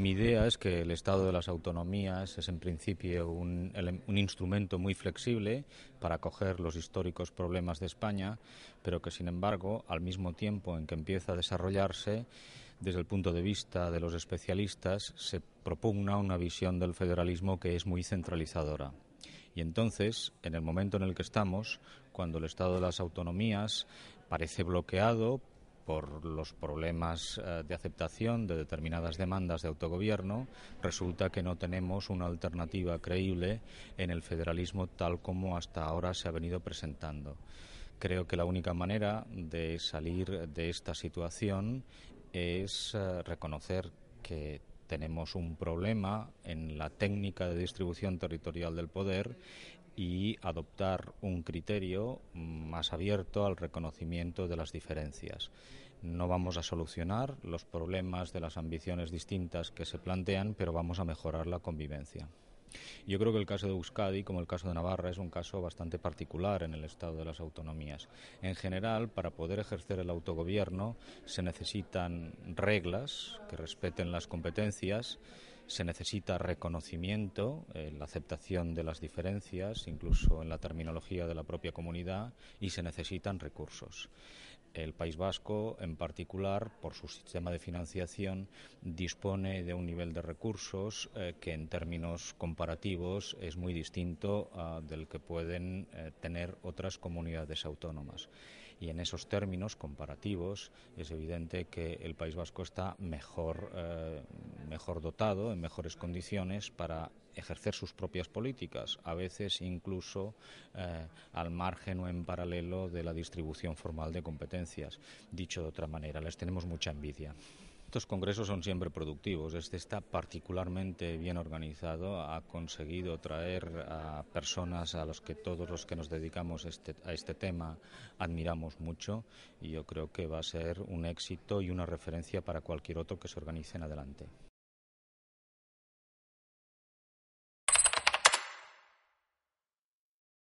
Mi idea es que el Estado de las Autonomías es en principio un, instrumento muy flexible para acoger los históricos problemas de España, pero que sin embargo, al mismo tiempo en que empieza a desarrollarse, desde el punto de vista de los especialistas, se propugna una visión del federalismo que es muy centralizadora. Y entonces, en el momento en el que estamos, cuando el Estado de las Autonomías parece bloqueado por los problemas eh, de aceptación de determinadas demandas de autogobierno, resulta que no tenemos una alternativa creíble en el federalismo tal como hasta ahora se ha venido presentando. Creo que la única manera de salir de esta situación es eh, reconocer que tenemos un problema en la técnica de distribución territorial del poder y adoptar un criterio más abierto al reconocimiento de las diferencias. No vamos a solucionar los problemas de las ambiciones distintas que se plantean, pero vamos a mejorar la convivencia. Yo creo que el caso de Euskadi, como el caso de Navarra, es un caso bastante particular en el estado de las autonomías. En general, para poder ejercer el autogobierno se necesitan reglas que respeten las competencias, se necesita reconocimiento, eh, la aceptación de las diferencias, incluso en la terminología de la propia comunidad, y se necesitan recursos. El País Vasco, en particular, por su sistema de financiación, dispone de un nivel de recursos eh, que, en términos comparativos, es muy distinto del que pueden eh, tener otras comunidades autónomas. Y en esos términos comparativos, es evidente que el País Vasco está mejor, eh, mejor dotado, en mejores condiciones para ejercer sus propias políticas, a veces incluso eh, al margen o en paralelo de la distribución formal de competencias. Dicho de otra manera, les tenemos mucha envidia. Estos congresos son siempre productivos. Este está particularmente bien organizado, ha conseguido traer a personas a las que todos los que nos dedicamos este, a este tema admiramos mucho y yo creo que va a ser un éxito y una referencia para cualquier otro que se organice en adelante.